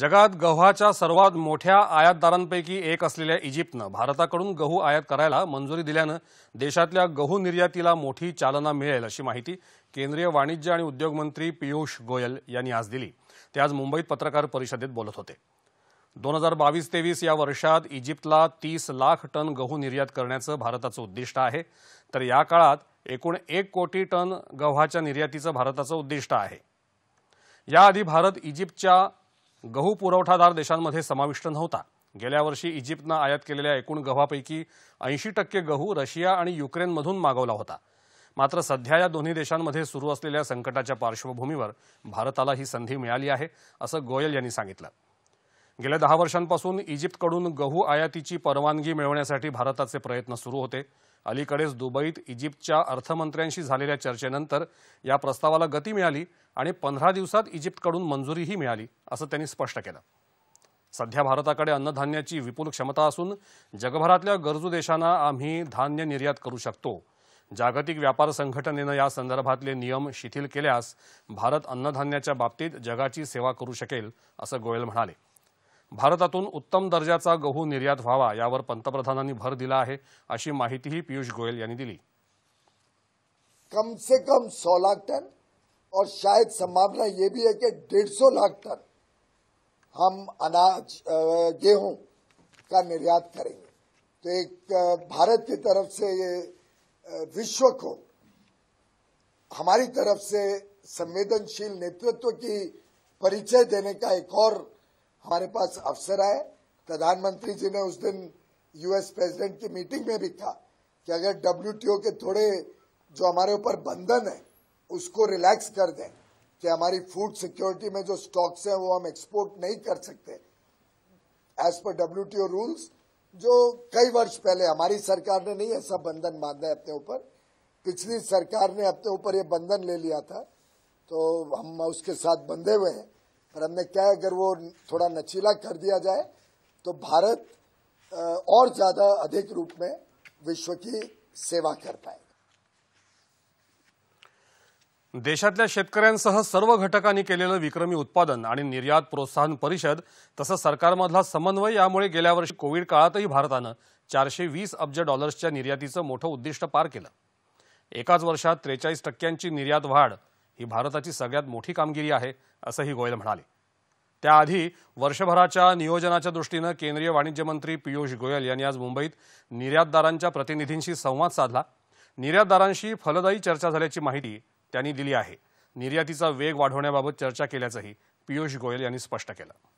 जगात गव्हाच्या सर्वात मोठ्या आयातदारांपैकी एक असलेल्या इजिप्तनं भारताकडून गहू आयात करायला मंजुरी दिल्यानं देशातल्या गहू निर्यातीला मोठी चालना मिळेल अशी माहिती केंद्रीय वाणिज्य आणि उद्योग मंत्री पियुष गोयल यांनी आज दिली ते आज मुंबईत पत्रकार परिषदेत बोलत होते दोन हजार बावीस तेवीस या वर्षात इजिप्तला तीस लाख टन गहू निर्यात करण्याचं भारताचं उद्दिष्ट आहे तर या काळात एकूण एक कोटी टन गव्हाच्या निर्यातीचं भारताचं उद्दिष्ट आहे याआधी भारत इजिप्तच्या गहू पुरवठादार देशांमध्ये समाविष्ट नव्हता गेल्या वर्षी इजिप्तनं आयात केलेल्या एकूण गव्हापैकी ऐंशी टक्के गहू रशिया आणि युक्रेनमधून मागवला होता मात्र सध्या या दोन्ही देशांमध्ये सुरू असलेल्या संकटाच्या पार्श्वभूमीवर भारताला ही संधी मिळाली आहे असं गोयल यांनी सांगितलं गेल्या दहा वर्षांपासून इजिप्तकडून गहू आयातीची परवानगी मिळवण्यासाठी भारताचे प्रयत्न सुरू होते अलीकडेच दुबईत इजिप्तच्या अर्थमंत्र्यांशी झालेल्या चर्चेनंतर या प्रस्तावाला गती मिळाली आणि पंधरा दिवसात इजिप्तकडून मंजुरीही मिळाली असं त्यांनी स्पष्ट केलं सध्या भारताकडे अन्नधान्याची विपुल क्षमता असून जगभरातल्या गरजू देशांना आम्ही धान्य निर्यात करू शकतो जागतिक व्यापार संघटनेनं या संदर्भातले नियम शिथिल केल्यास भारत अन्नधान्याच्या बाबतीत जगाची सेवा करू शकेल असं गोयल म्हणाले भारतातून उत्तम दर्जाचा गहू निर्यात व्हावा यावर पंतप्रधानांनी भर दिला आहे अशी माहितीही पीयूष गोयल यांनी दिली कम से कम सौ लाख टन और शायद संभावना ये भी है कि डेढ़ सौ लाख टन हम अनाज गेहूं का निर्यात करेंगे तो एक भारत की तरफ से ये विश्व को हमारी तरफ से संवेदनशील नेतृत्व की परिचय देने का एक और हमारे पास अफसर आए प्रधानमंत्री जी ने उस दिन यूएस प्रेसिडेंट की मीटिंग में भी कहा कि अगर डब्ल्यू के थोड़े जो हमारे ऊपर बंधन है उसको रिलैक्स कर दें कि हमारी फूड सिक्योरिटी में जो स्टॉक्स हैं वो हम एक्सपोर्ट नहीं कर सकते एज पर डब्ल्यू रूल्स जो कई वर्ष पहले हमारी सरकार ने नहीं ऐसा बंधन बांधा है अपने ऊपर पिछली सरकार ने अपने ऊपर ये बंधन ले लिया था तो हम उसके साथ बंधे हुए हैं पर हमने क्या अगर वो थोड़ा नचीला कर दिया जाए तो भारत और ज़्यादा अधिक रूप में विश्व की सेवा कर पाए देशातल्या शेतकऱ्यांसह सर्व घटकांनी केलेलं विक्रमी उत्पादन आणि निर्यात प्रोत्साहन परिषद तसंच सरकारमधला समन्वय यामुळे गेल्या वर्षी कोविड काळातही भारतानं चारशे वीस अब्ज डॉलर्सच्या निर्यातीचं मोठं उद्दिष्ट पार केलं एकाच वर्षात त्रेचाळीस टक्क्यांची निर्यात वाढ ही भारताची सगळ्यात मोठी कामगिरी आहे असंही गोयल म्हणाले त्याआधी वर्षभराच्या नियोजनाच्या दृष्टीनं केंद्रीय वाणिज्य मंत्री पियुष गोयल यांनी आज मुंबईत निर्यातदारांच्या प्रतिनिधींशी संवाद साधला निर्यातदारांशी फलदायी चर्चा झाल्याची माहिती त्यांनी दिली आहे निर्यातीचा वेग वाढवण्याबाबत चर्चा केल्याचंही पियुष गोयल यांनी स्पष्ट केलं